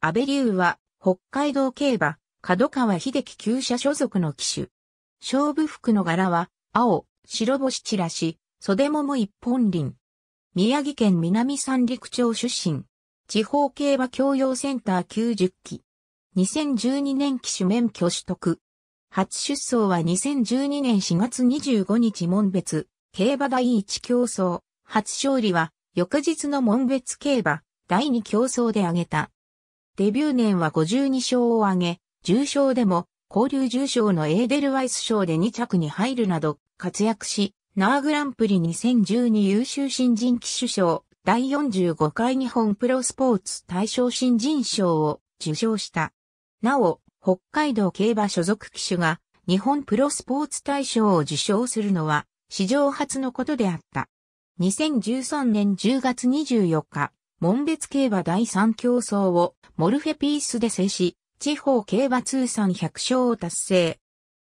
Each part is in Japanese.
安倍龍は、北海道競馬、角川秀樹旧車所属の騎手。勝負服の柄は、青、白星チラシ、袖もも一本輪。宮城県南三陸町出身。地方競馬教養センター90期。2012年騎手免許取得。初出走は2012年4月25日門別、競馬第1競争。初勝利は、翌日の門別競馬、第2競争で挙げた。デビュー年は52勝を挙げ、重賞でも、交流重賞のエーデルワイス賞で2着に入るなど活躍し、ナーグランプリ2012優秀新人騎手賞、第45回日本プロスポーツ大賞新人賞を受賞した。なお、北海道競馬所属騎手が日本プロスポーツ大賞を受賞するのは史上初のことであった。2013年10月24日、門別競馬第3競争をモルフェピースで制し、地方競馬通算100勝を達成。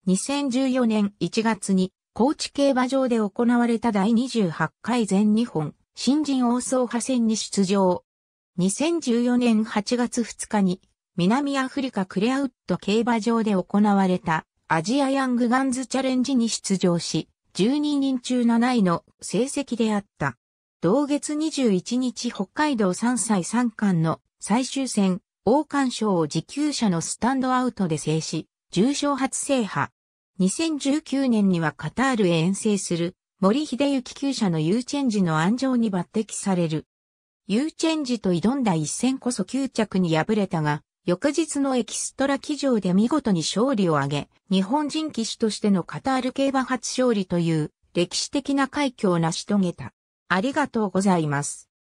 2014年1月に高知競馬場で行われた第28回全日本新人王総派戦に出場。2014年8月2日に南アフリカクレアウッド競馬場で行われたアジアヤングガンズチャレンジに出場し、12人中7位の成績であった。同月21日北海道3歳3冠の最終戦、王冠賞を持久者のスタンドアウトで制し、重賞初制覇。2019年にはカタールへ遠征する森秀幸厩舎のユーチェンジの安城に抜擢される。ユーチェンジと挑んだ一戦こそ9着に敗れたが、翌日のエキストラ騎乗で見事に勝利を挙げ、日本人騎手としてのカタール競馬初勝利という歴史的な快挙を成し遂げた。ありがとうございます。